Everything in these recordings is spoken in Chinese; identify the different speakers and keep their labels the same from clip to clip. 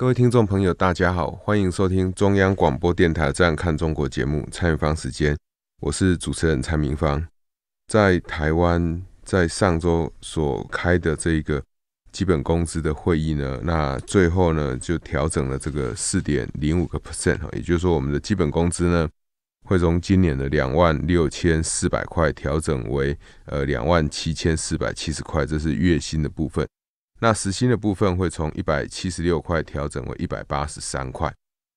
Speaker 1: 各位听众朋友，大家好，欢迎收听中央广播电台《站看中国》节目，蔡明芳时间，我是主持人蔡明芳。在台湾，在上周所开的这一个基本工资的会议呢，那最后呢就调整了这个四点零五个 percent 啊，也就是说，我们的基本工资呢会从今年的两万六千四百块调整为呃两万七千四百七十块，这是月薪的部分。那实心的部分会从一百七十六块调整为一百八十三块。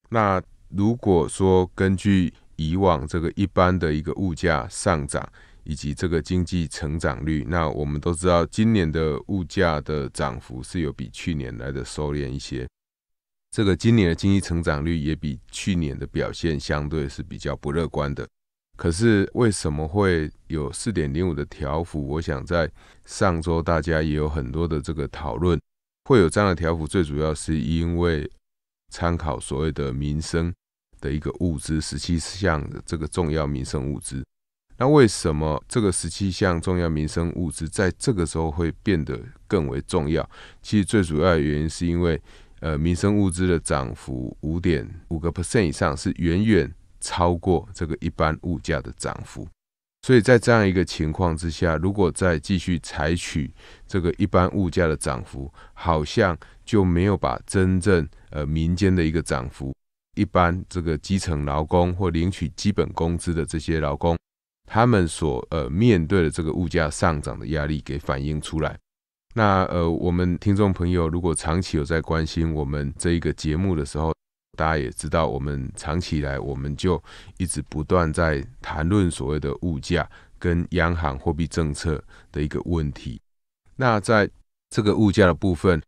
Speaker 1: 那如果说根据以往这个一般的一个物价上涨，以及这个经济成长率，那我们都知道今年的物价的涨幅是有比去年来的收敛一些，这个今年的经济成长率也比去年的表现相对是比较不乐观的。可是为什么会有四点零五的条幅？我想在上周大家也有很多的这个讨论，会有这样的条幅，最主要是因为参考所谓的民生的一个物资十七项这个重要民生物资。那为什么这个十七项重要民生物资在这个时候会变得更为重要？其实最主要的原因是因为，呃，民生物资的涨幅五点五个 percent 以上是远远。超过这个一般物价的涨幅，所以在这样一个情况之下，如果再继续采取这个一般物价的涨幅，好像就没有把真正呃民间的一个涨幅，一般这个基层劳工或领取基本工资的这些劳工，他们所呃面对的这个物价上涨的压力给反映出来。那呃，我们听众朋友如果长期有在关心我们这一个节目的时候，大家也知道，我们长期以来，我们就一直不断在谈论所谓的物价跟央行货币政策的一个问题。那在这个物价的部分，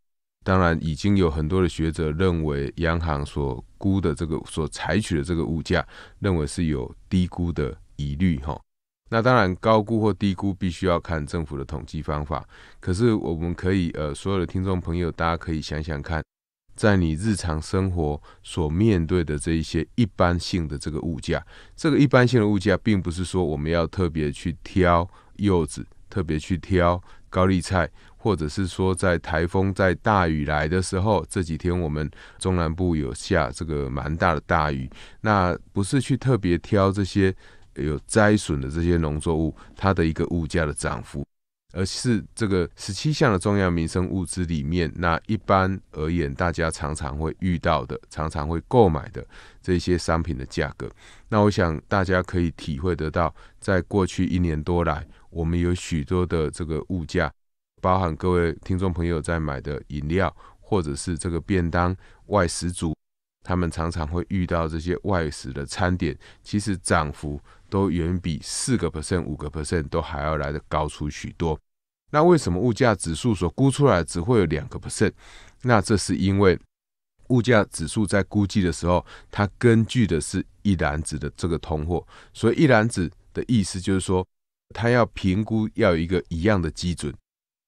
Speaker 1: 当然已经有很多的学者认为，央行所估的这个所采取的这个物价，认为是有低估的疑虑，哈。那当然高估或低估，必须要看政府的统计方法。可是我们可以，呃，所有的听众朋友，大家可以想想看。在你日常生活所面对的这一些一般性的这个物价，这个一般性的物价，并不是说我们要特别去挑柚子，特别去挑高丽菜，或者是说在台风、在大雨来的时候，这几天我们中南部有下这个蛮大的大雨，那不是去特别挑这些有灾损的这些农作物，它的一个物价的涨幅。而是这个十七项的重要民生物资里面，那一般而言，大家常常会遇到的、常常会购买的这些商品的价格，那我想大家可以体会得到，在过去一年多来，我们有许多的这个物价，包含各位听众朋友在买的饮料，或者是这个便当、外食组，他们常常会遇到这些外食的餐点，其实涨幅都远比四个 percent、五个 percent 都还要来的高出许多。那为什么物价指数所估出来只会有两个 percent？那这是因为物价指数在估计的时候，它根据的是一篮子的这个通货，所以一篮子的意思就是说，它要评估要有一个一样的基准，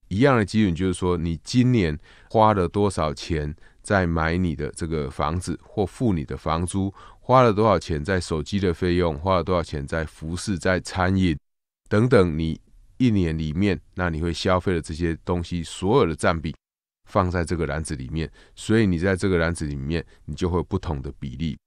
Speaker 1: 一样的基准就是说，你今年花了多少钱在买你的这个房子或付你的房租，花了多少钱在手机的费用，花了多少钱在服饰、在餐饮等等，你。一年里面，那你会消费的这些东西所有的占比放在这个篮子里面，所以你在这个篮子里面，你就会有不同的比例。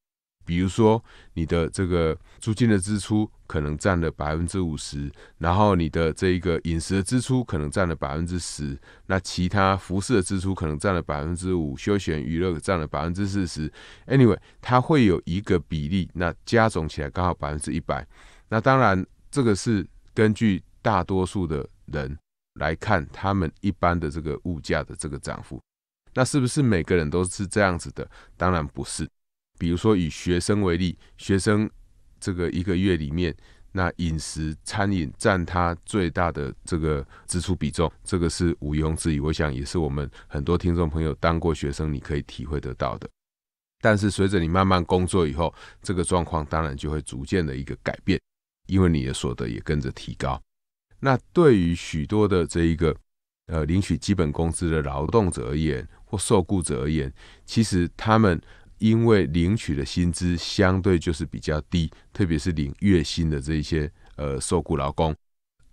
Speaker 1: 比如说，你的这个租金的支出可能占了百分之五十，然后你的这一个饮食的支出可能占了百分之十，那其他服饰的支出可能占了百分之五，休闲娱乐占了百分之四十。Anyway，它会有一个比例，那加总起来刚好百分之一百。那当然，这个是根据。大多数的人来看，他们一般的这个物价的这个涨幅，那是不是每个人都是这样子的？当然不是。比如说以学生为例，学生这个一个月里面，那饮食餐饮占他最大的这个支出比重，这个是毋庸置疑。我想也是我们很多听众朋友当过学生，你可以体会得到的。但是随着你慢慢工作以后，这个状况当然就会逐渐的一个改变，因为你的所得也跟着提高。那对于许多的这一个，呃，领取基本工资的劳动者而言，或受雇者而言，其实他们因为领取的薪资相对就是比较低，特别是领月薪的这一些呃受雇劳工，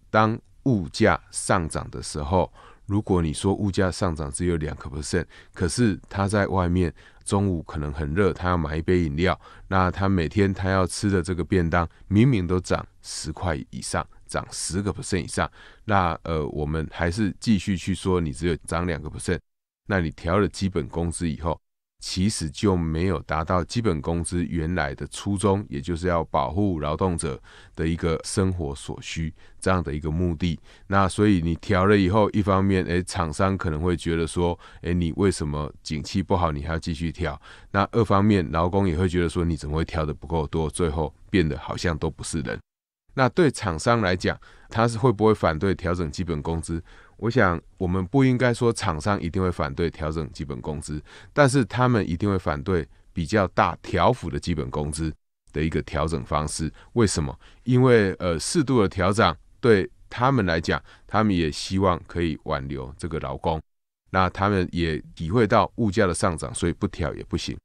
Speaker 1: 当物价上涨的时候，如果你说物价上涨只有两个 percent，可是他在外面中午可能很热，他要买一杯饮料，那他每天他要吃的这个便当明明都涨十块以上。涨十个 percent 以上，那呃，我们还是继续去说，你只有涨两个 percent，那你调了基本工资以后，其实就没有达到基本工资原来的初衷，也就是要保护劳动者的一个生活所需这样的一个目的。那所以你调了以后，一方面，哎，厂商可能会觉得说，哎，你为什么景气不好，你还要继续调？那二方面，劳工也会觉得说，你怎么会调的不够多？最后变得好像都不是人。那对厂商来讲，他是会不会反对调整基本工资？我想，我们不应该说厂商一定会反对调整基本工资，但是他们一定会反对比较大调幅的基本工资的一个调整方式。为什么？因为呃，适度的调整对他们来讲，他们也希望可以挽留这个劳工。那他们也体会到物价的上涨，所以不调也不行。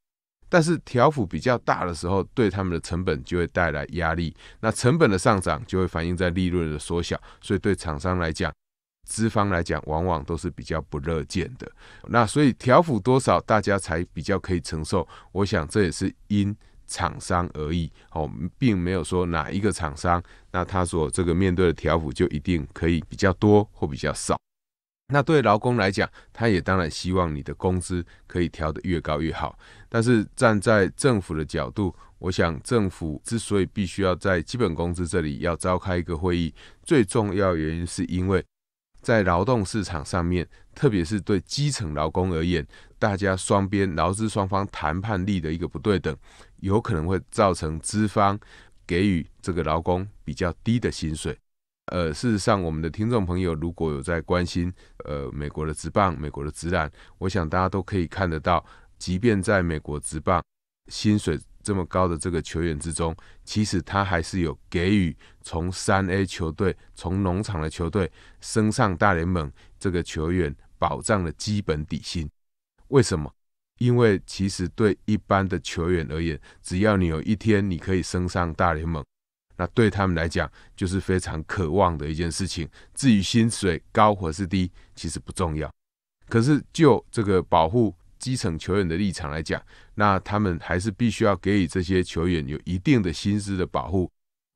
Speaker 1: 但是调幅比较大的时候，对他们的成本就会带来压力，那成本的上涨就会反映在利润的缩小，所以对厂商来讲，资方来讲，往往都是比较不乐见的。那所以调幅多少，大家才比较可以承受。我想这也是因厂商而异哦，并没有说哪一个厂商，那他所这个面对的调幅就一定可以比较多或比较少。那对劳工来讲，他也当然希望你的工资可以调得越高越好。但是站在政府的角度，我想政府之所以必须要在基本工资这里要召开一个会议，最重要原因是因为在劳动市场上面，特别是对基层劳工而言，大家双边劳资双方谈判力的一个不对等，有可能会造成资方给予这个劳工比较低的薪水。呃，事实上，我们的听众朋友如果有在关心呃美国的职棒、美国的职篮，我想大家都可以看得到。即便在美国职棒薪水这么高的这个球员之中，其实他还是有给予从三 A 球队、从农场的球队升上大联盟这个球员保障的基本底薪。为什么？因为其实对一般的球员而言，只要你有一天你可以升上大联盟，那对他们来讲就是非常渴望的一件事情。至于薪水高或是低，其实不重要。可是就这个保护。基层球员的立场来讲，那他们还是必须要给予这些球员有一定的薪资的保护，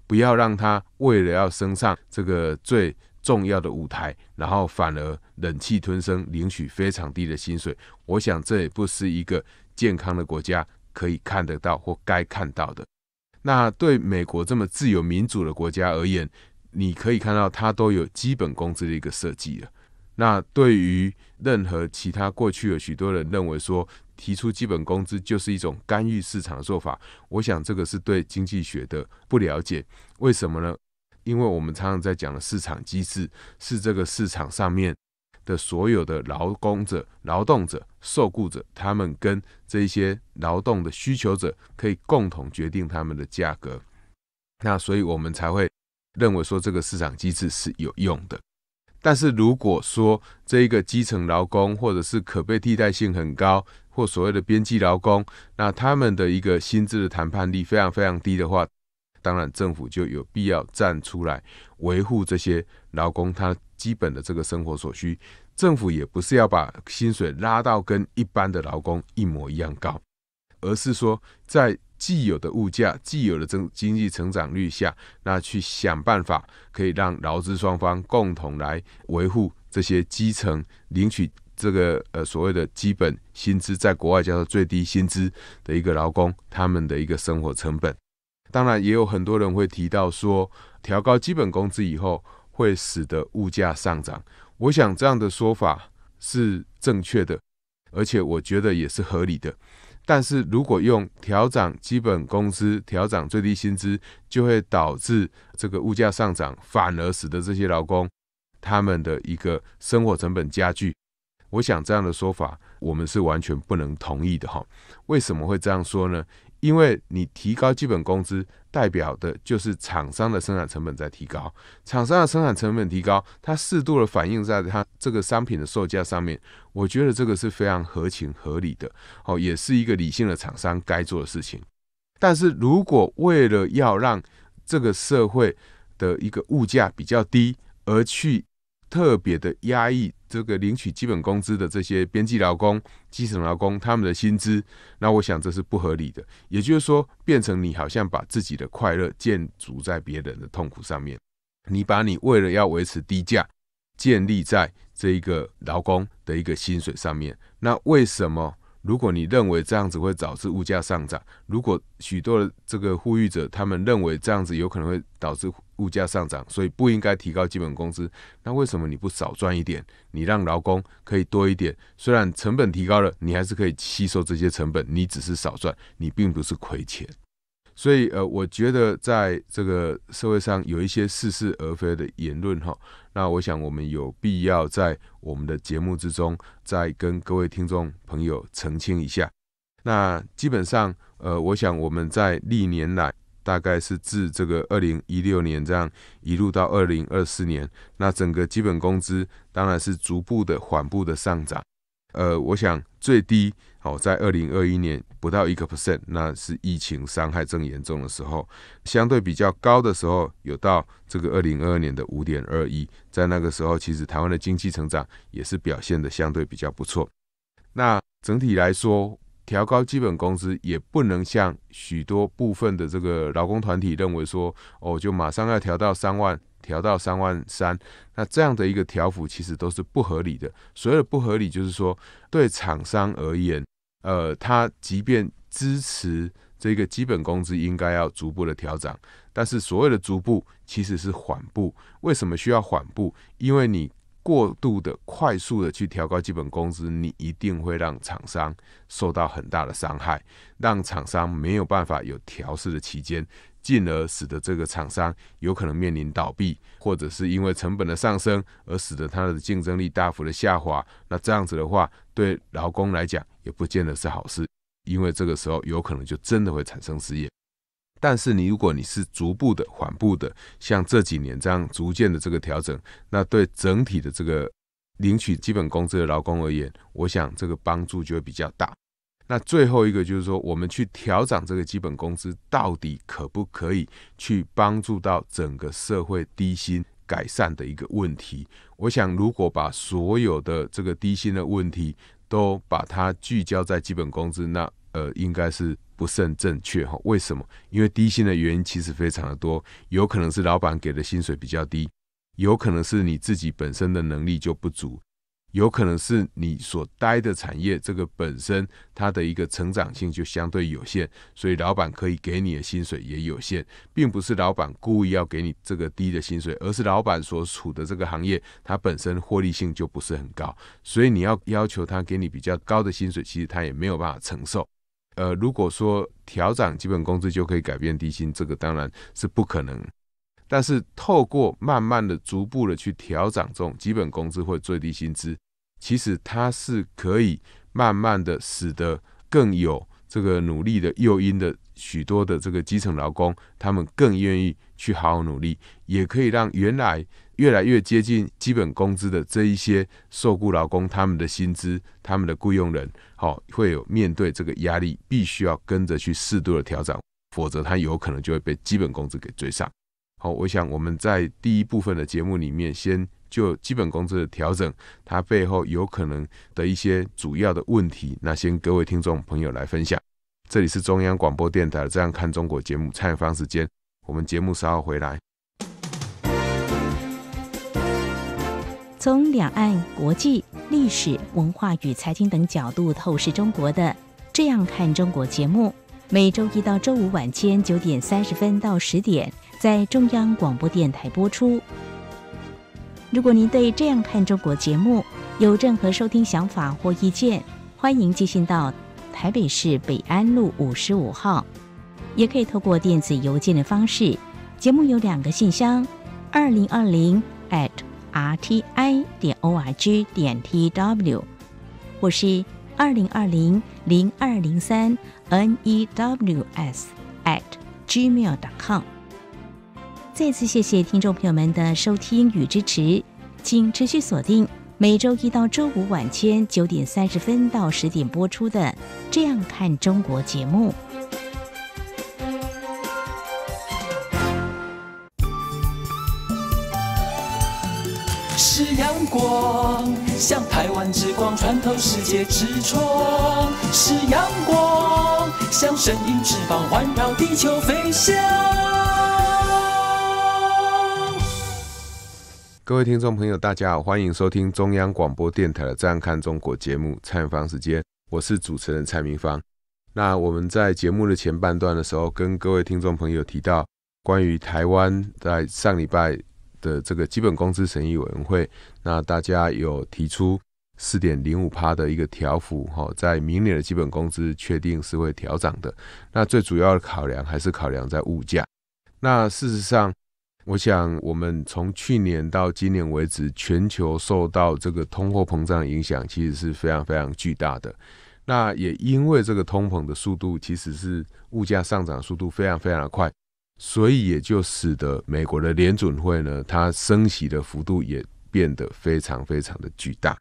Speaker 1: 不要让他为了要升上这个最重要的舞台，然后反而忍气吞声领取非常低的薪水。我想这也不是一个健康的国家可以看得到或该看到的。那对美国这么自由民主的国家而言，你可以看到它都有基本工资的一个设计了。那对于任何其他过去的许多人认为说，提出基本工资就是一种干预市场的做法，我想这个是对经济学的不了解。为什么呢？因为我们常常在讲的市场机制是这个市场上面的所有的劳工者、劳动者、受雇者，他们跟这些劳动的需求者可以共同决定他们的价格。那所以我们才会认为说这个市场机制是有用的。但是如果说这一个基层劳工或者是可被替代性很高或所谓的边际劳工，那他们的一个薪资的谈判力非常非常低的话，当然政府就有必要站出来维护这些劳工他基本的这个生活所需。政府也不是要把薪水拉到跟一般的劳工一模一样高，而是说在。既有的物价、既有的增经济成长率下，那去想办法可以让劳资双方共同来维护这些基层领取这个呃所谓的基本薪资，在国外叫做最低薪资的一个劳工他们的一个生活成本。当然，也有很多人会提到说，调高基本工资以后会使得物价上涨。我想这样的说法是正确的，而且我觉得也是合理的。但是如果用调涨基本工资、调涨最低薪资，就会导致这个物价上涨，反而使得这些劳工他们的一个生活成本加剧。我想这样的说法，我们是完全不能同意的哈。为什么会这样说呢？因为你提高基本工资，代表的就是厂商的生产成本在提高。厂商的生产成本提高，它适度的反映在它这个商品的售价上面，我觉得这个是非常合情合理的，哦，也是一个理性的厂商该做的事情。但是如果为了要让这个社会的一个物价比较低而去，特别的压抑这个领取基本工资的这些编辑劳工、基层劳工他们的薪资，那我想这是不合理的。也就是说，变成你好像把自己的快乐建筑在别人的痛苦上面，你把你为了要维持低价建立在这一个劳工的一个薪水上面，那为什么？如果你认为这样子会导致物价上涨，如果许多的这个呼吁者他们认为这样子有可能会导致物价上涨，所以不应该提高基本工资，那为什么你不少赚一点？你让劳工可以多一点，虽然成本提高了，你还是可以吸收这些成本，你只是少赚，你并不是亏钱。所以，呃，我觉得在这个社会上有一些似是而非的言论哈，那我想我们有必要在我们的节目之中再跟各位听众朋友澄清一下。那基本上，呃，我想我们在历年来，大概是自这个二零一六年这样一路到二零二四年，那整个基本工资当然是逐步的、缓步的上涨。呃，我想最低哦，在二零二一年。不到一个 percent，那是疫情伤害正严重的时候，相对比较高的时候有到这个二零二二年的五点二亿，在那个时候，其实台湾的经济成长也是表现的相对比较不错。那整体来说，调高基本工资也不能像许多部分的这个劳工团体认为说，哦，就马上要调到三万，调到三万三，那这样的一个调幅其实都是不合理的。所谓的不合理，就是说对厂商而言。呃，他即便支持这个基本工资应该要逐步的调整，但是所谓的逐步其实是缓步。为什么需要缓步？因为你过度的、快速的去调高基本工资，你一定会让厂商受到很大的伤害，让厂商没有办法有调试的期间，进而使得这个厂商有可能面临倒闭，或者是因为成本的上升而使得它的竞争力大幅的下滑。那这样子的话，对劳工来讲，也不见得是好事，因为这个时候有可能就真的会产生失业。但是你如果你是逐步的、缓步的，像这几年这样逐渐的这个调整，那对整体的这个领取基本工资的劳工而言，我想这个帮助就会比较大。那最后一个就是说，我们去调整这个基本工资，到底可不可以去帮助到整个社会低薪改善的一个问题？我想，如果把所有的这个低薪的问题，都把它聚焦在基本工资，那呃应该是不甚正确哈。为什么？因为低薪的原因其实非常的多，有可能是老板给的薪水比较低，有可能是你自己本身的能力就不足。有可能是你所待的产业，这个本身它的一个成长性就相对有限，所以老板可以给你的薪水也有限，并不是老板故意要给你这个低的薪水，而是老板所处的这个行业，它本身获利性就不是很高，所以你要要求他给你比较高的薪水，其实他也没有办法承受。呃，如果说调涨基本工资就可以改变低薪，这个当然是不可能。但是透过慢慢的、逐步的去调涨这种基本工资或最低薪资。其实它是可以慢慢的使得更有这个努力的诱因的许多的这个基层劳工，他们更愿意去好好努力，也可以让原来越来越接近基本工资的这一些受雇劳工，他们的薪资，他们的雇佣人，好会有面对这个压力，必须要跟着去适度的调整，否则他有可能就会被基本工资给追上。好，我想我们在第一部分的节目里面先。就基本工资的调整，它背后有可能的一些主要的问题，那先各位听众朋友来分享。这里是中央广播电台《这样看中国》节目，蔡方时间，我们节目稍后回来。从两岸、国际、历史文化与财经等角度透视中国的《这样看中国》节目，每周一到周五晚间九点三十分到十点，在中央广播电台播出。如果您对这样看中国节目有任何收听想法或意见，欢迎寄信到台北市北安路五十五号，也可以透过电子邮件的方式。节目有两个信箱：二零二零 at rti. 点 org. 点 tw，或是二零二零零二零三 news at gmail. com。再次谢谢听众朋友们的收听与支持，请持续锁定每周一到周五晚间九点三十分到十点播出的《这样看中国》节目。是阳光，像台湾之光穿透世界之窗；是阳光，像神鹰翅膀环绕地球飞翔。各位听众朋友，大家好，欢迎收听中央广播电台的《这样看中国》节目，蔡明芳时间，我是主持人蔡明芳。那我们在节目的前半段的时候，跟各位听众朋友提到，关于台湾在上礼拜的这个基本工资审议委员会，那大家有提出四点零五趴的一个调幅，哈，在明年的基本工资确定是会调涨的。那最主要的考量还是考量在物价。那事实上，我想，我们从去年到今年为止，全球受到这个通货膨胀影响，其实是非常非常巨大的。那也因为这个通膨的速度，其实是物价上涨速度非常非常快，所以也就使得美国的联准会呢，它升息的幅度也变得非常非常的巨大。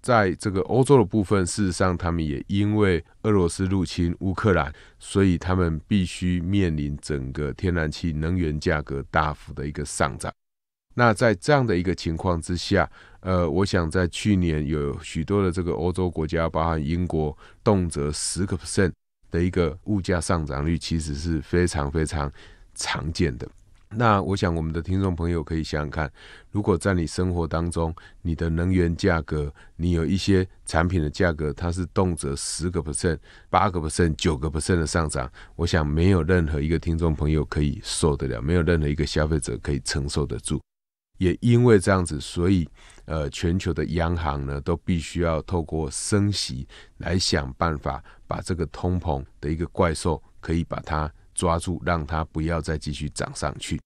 Speaker 1: 在这个欧洲的部分，事实上，他们也因为俄罗斯入侵乌克兰，所以他们必须面临整个天然气能源价格大幅的一个上涨。那在这样的一个情况之下，呃，我想在去年有许多的这个欧洲国家，包含英国，动辄十个 percent 的一个物价上涨率，其实是非常非常常见的。那我想，我们的听众朋友可以想想看，如果在你生活当中，你的能源价格，你有一些产品的价格，它是动辄十个 percent、八个 percent、九个 percent 的上涨，我想没有任何一个听众朋友可以受得了，没有任何一个消费者可以承受得住。也因为这样子，所以呃，全球的央行呢，都必须要透过升息来想办法把这个通膨的一个怪兽可以把它。抓住，让它不要再继续涨上去。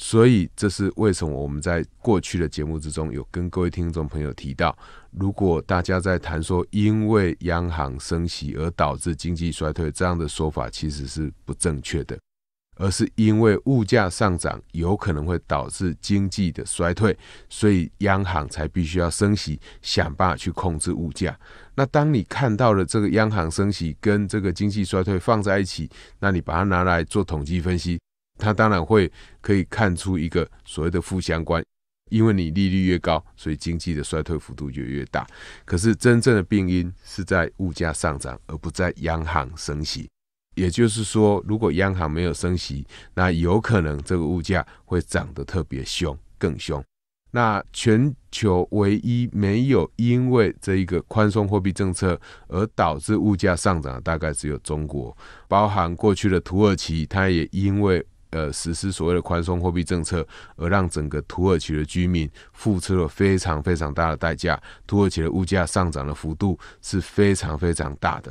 Speaker 1: 所以，这是为什么我们在过去的节目之中有跟各位听众朋友提到，如果大家在谈说因为央行升息而导致经济衰退这样的说法，其实是不正确的。而是因为物价上涨有可能会导致经济的衰退，所以央行才必须要升息，想办法去控制物价。那当你看到了这个央行升息跟这个经济衰退放在一起，那你把它拿来做统计分析，它当然会可以看出一个所谓的负相关，因为你利率越高，所以经济的衰退幅度就越大。可是真正的病因是在物价上涨，而不在央行升息。也就是说，如果央行没有升息，那有可能这个物价会涨得特别凶，更凶。那全球唯一没有因为这一个宽松货币政策而导致物价上涨的，大概只有中国。包含过去的土耳其，它也因为呃实施所谓的宽松货币政策，而让整个土耳其的居民付出了非常非常大的代价。土耳其的物价上涨的幅度是非常非常大的。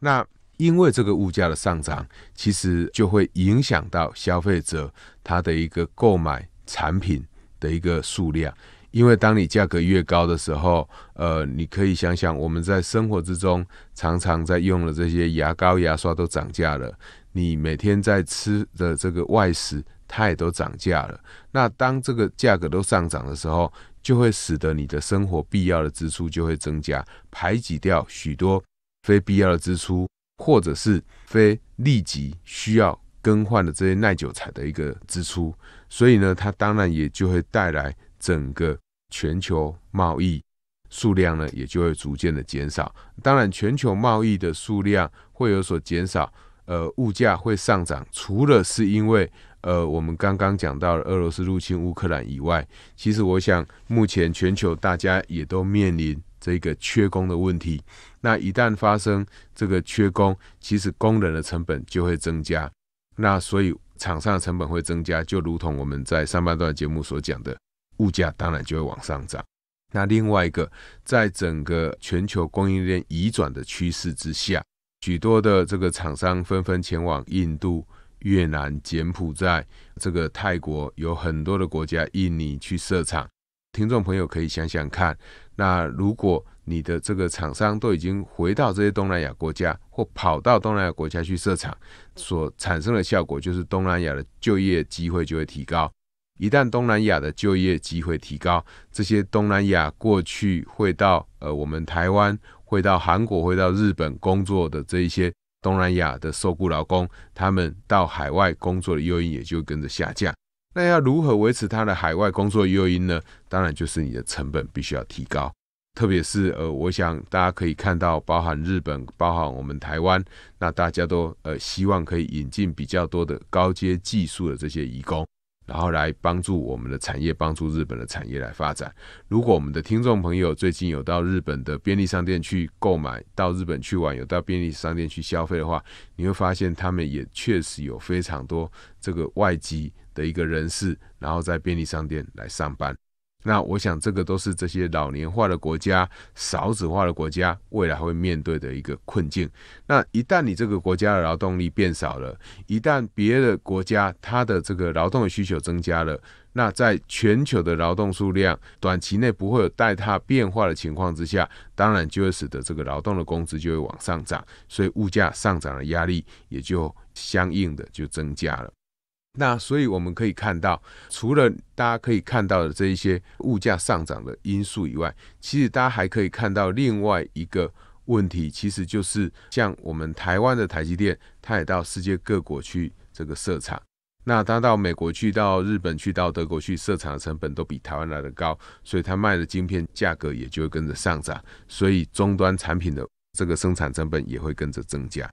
Speaker 1: 那因为这个物价的上涨，其实就会影响到消费者他的一个购买产品的一个数量。因为当你价格越高的时候，呃，你可以想想我们在生活之中常常在用的这些牙膏、牙刷都涨价了。你每天在吃的这个外食，它也都涨价了。那当这个价格都上涨的时候，就会使得你的生活必要的支出就会增加，排挤掉许多非必要的支出。或者是非立即需要更换的这些耐久材的一个支出，所以呢，它当然也就会带来整个全球贸易数量呢也就会逐渐的减少。当然，全球贸易的数量会有所减少，呃，物价会上涨。除了是因为呃我们刚刚讲到了俄罗斯入侵乌克兰以外，其实我想目前全球大家也都面临这个缺工的问题。那一旦发生这个缺工，其实工人的成本就会增加，那所以厂商的成本会增加，就如同我们在上半段节目所讲的，物价当然就会往上涨。那另外一个，在整个全球供应链移转的趋势之下，许多的这个厂商纷纷前往印度、越南、柬埔寨、这个泰国，有很多的国家，印尼去设厂。听众朋友可以想想看，那如果你的这个厂商都已经回到这些东南亚国家，或跑到东南亚国家去设厂，所产生的效果就是东南亚的就业机会就会提高。一旦东南亚的就业机会提高，这些东南亚过去会到呃我们台湾、会到韩国、会到日本工作的这一些东南亚的受雇劳工，他们到海外工作的诱因也就跟着下降。那要如何维持它的海外工作诱因呢？当然就是你的成本必须要提高，特别是呃，我想大家可以看到，包含日本，包含我们台湾，那大家都呃希望可以引进比较多的高阶技术的这些移工，然后来帮助我们的产业，帮助日本的产业来发展。如果我们的听众朋友最近有到日本的便利商店去购买，到日本去玩，有到便利商店去消费的话，你会发现他们也确实有非常多这个外籍。的一个人士，然后在便利商店来上班。那我想，这个都是这些老年化的国家、少子化的国家未来会面对的一个困境。那一旦你这个国家的劳动力变少了，一旦别的国家它的这个劳动的需求增加了，那在全球的劳动数量短期内不会有代变化的情况之下，当然就会使得这个劳动的工资就会往上涨，所以物价上涨的压力也就相应的就增加了。那所以我们可以看到，除了大家可以看到的这一些物价上涨的因素以外，其实大家还可以看到另外一个问题，其实就是像我们台湾的台积电，它也到世界各国去这个设厂。那它到美国去、到日本去、到德国去设厂的成本都比台湾来的高，所以它卖的晶片价格也就会跟着上涨，所以终端产品的这个生产成本也会跟着增加。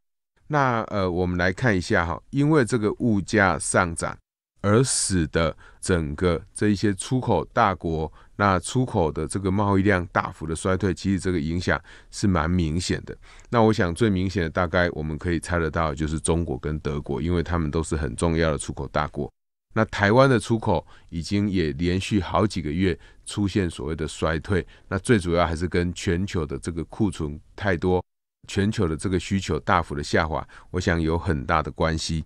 Speaker 1: 那呃，我们来看一下哈，因为这个物价上涨而使得整个这一些出口大国，那出口的这个贸易量大幅的衰退，其实这个影响是蛮明显的。那我想最明显的大概我们可以猜得到，就是中国跟德国，因为他们都是很重要的出口大国。那台湾的出口已经也连续好几个月出现所谓的衰退，那最主要还是跟全球的这个库存太多。全球的这个需求大幅的下滑，我想有很大的关系。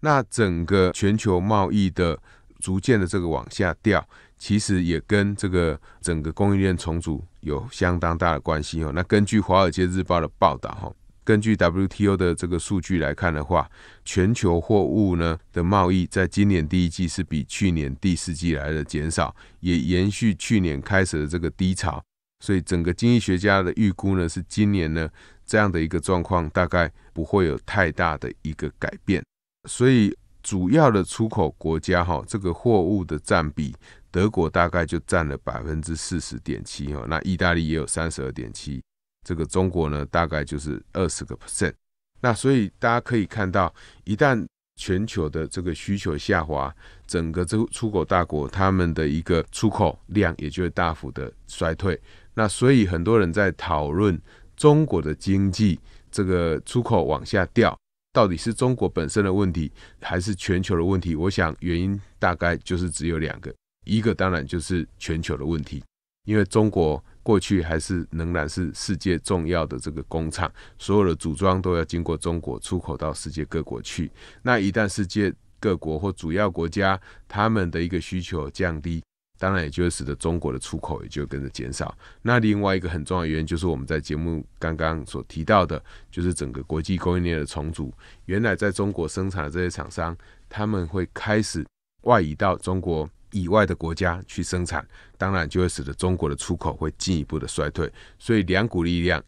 Speaker 1: 那整个全球贸易的逐渐的这个往下掉，其实也跟这个整个供应链重组有相当大的关系哦。那根据华尔街日报的报道哈，根据 WTO 的这个数据来看的话，全球货物呢的贸易在今年第一季是比去年第四季来的减少，也延续去年开始的这个低潮。所以整个经济学家的预估呢，是今年呢这样的一个状况大概不会有太大的一个改变。所以主要的出口国家哈，这个货物的占比，德国大概就占了百分之四十点七哈，那意大利也有三十二点七，这个中国呢大概就是二十个 percent。那所以大家可以看到，一旦全球的这个需求下滑，整个这出口大国他们的一个出口量，也就会大幅的衰退。那所以很多人在讨论中国的经济这个出口往下掉，到底是中国本身的问题还是全球的问题？我想原因大概就是只有两个，一个当然就是全球的问题，因为中国过去还是仍然是世界重要的这个工厂，所有的组装都要经过中国，出口到世界各国去。那一旦世界各国或主要国家他们的一个需求降低，当然，也就会使得中国的出口也就跟着减少。那另外一个很重要的原因，就是我们在节目刚刚所提到的，就是整个国际供应链的重组。原来在中国生产的这些厂商，他们会开始外移到中国以外的国家去生产。当然，就会使得中国的出口会进一步的衰退。所以，两股力量，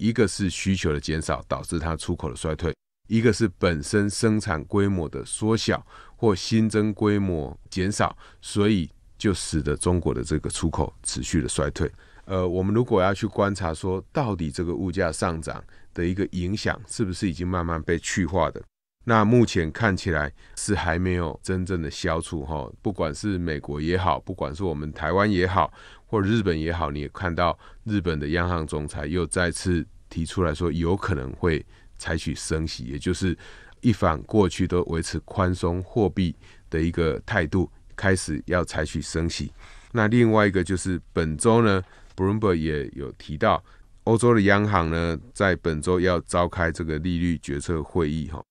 Speaker 1: 一个是需求的减少导致它出口的衰退，一个是本身生产规模的缩小或新增规模减少，所以。就使得中国的这个出口持续的衰退。呃，我们如果要去观察说，到底这个物价上涨的一个影响是不是已经慢慢被去化的？那目前看起来是还没有真正的消除。哈，不管是美国也好，不管是我们台湾也好，或者日本也好，你也看到日本的央行总裁又再次提出来说，有可能会采取升息，也就是一反过去都维持宽松货币的一个态度。开始要采取升息，那另外一个就是本周呢，布 r g 也有提到，欧洲的央行呢在本周要召开这个利率决策会议哈。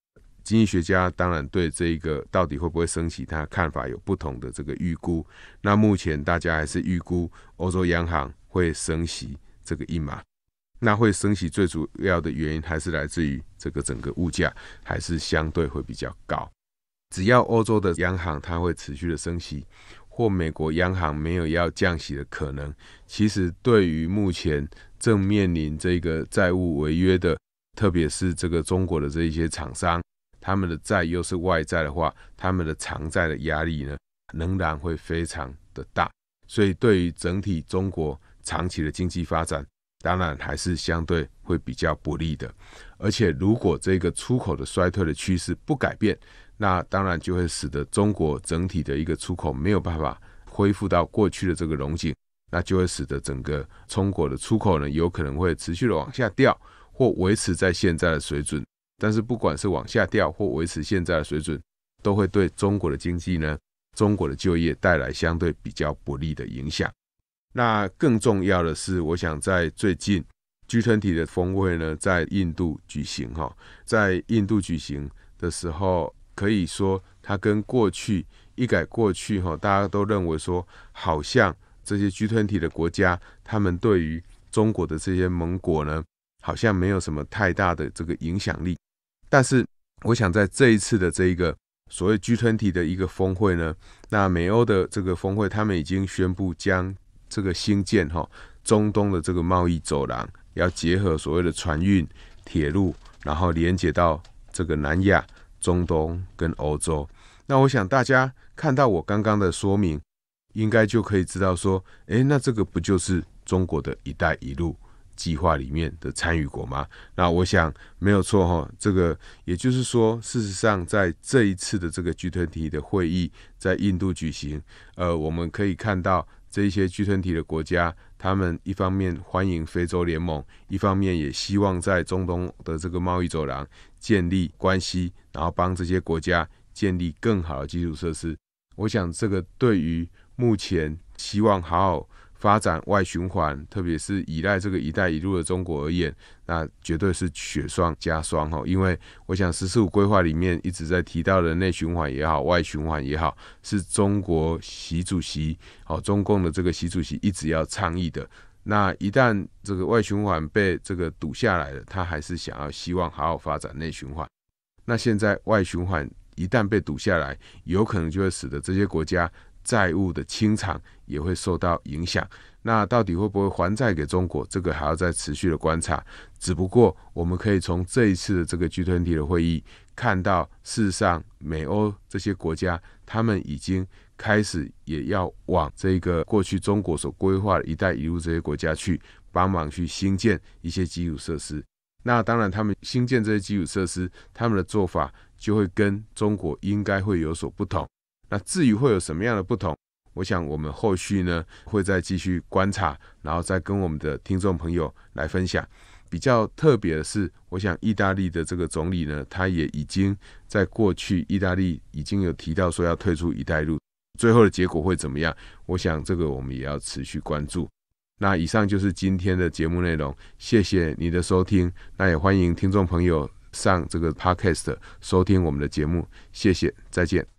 Speaker 1: 经济学家当然对这一个到底会不会升息，他看法有不同的这个预估。那目前大家还是预估欧洲央行会升息这个一码，那会升息最主要的原因还是来自于这个整个物价还是相对会比较高。只要欧洲的央行它会持续的升息，或美国央行没有要降息的可能，其实对于目前正面临这个债务违约的，特别是这个中国的这一些厂商，他们的债又是外债的话，他们的偿债的压力呢，仍然会非常的大。所以对于整体中国长期的经济发展，当然还是相对会比较不利的。而且如果这个出口的衰退的趋势不改变，那当然就会使得中国整体的一个出口没有办法恢复到过去的这个荣景，那就会使得整个中国的出口呢有可能会持续的往下掉，或维持在现在的水准。但是不管是往下掉或维持现在的水准，都会对中国的经济呢、中国的就业带来相对比较不利的影响。那更重要的是，我想在最近 G20 的峰会呢，在印度举行哈，在印度举行的时候。可以说，它跟过去一改过去哈，大家都认为说，好像这些 G20 的国家，他们对于中国的这些盟国呢，好像没有什么太大的这个影响力。但是，我想在这一次的这一个所谓 G20 的一个峰会呢，那美欧的这个峰会，他们已经宣布将这个新建哈中东的这个贸易走廊，要结合所谓的船运、铁路，然后连接到这个南亚。中东跟欧洲，那我想大家看到我刚刚的说明，应该就可以知道说，诶，那这个不就是中国的一带一路计划里面的参与国吗？那我想没有错哈，这个也就是说，事实上在这一次的这个 G20 的会议在印度举行，呃，我们可以看到。这一些具春体的国家，他们一方面欢迎非洲联盟，一方面也希望在中东的这个贸易走廊建立关系，然后帮这些国家建立更好的基础设施。我想，这个对于目前希望好好。发展外循环，特别是依赖这个“一带一路”的中国而言，那绝对是雪上加霜哈。因为我想“十四五”规划里面一直在提到的内循环也好，外循环也好，是中国习主席哦，中共的这个习主席一直要倡议的。那一旦这个外循环被这个堵下来了，他还是想要希望好好发展内循环。那现在外循环一旦被堵下来，有可能就会使得这些国家债务的清偿。也会受到影响。那到底会不会还债给中国？这个还要再持续的观察。只不过，我们可以从这一次的这个 g 2体的会议看到，事实上，美欧这些国家，他们已经开始也要往这个过去中国所规划的一带一路这些国家去帮忙去兴建一些基础设施。那当然，他们兴建这些基础设施，他们的做法就会跟中国应该会有所不同。那至于会有什么样的不同？我想我们后续呢会再继续观察，然后再跟我们的听众朋友来分享。比较特别的是，我想意大利的这个总理呢，他也已经在过去意大利已经有提到说要退出“一带一路”，最后的结果会怎么样？我想这个我们也要持续关注。那以上就是今天的节目内容，谢谢你的收听。那也欢迎听众朋友上这个 Podcast 收听我们的节目。谢谢，再见。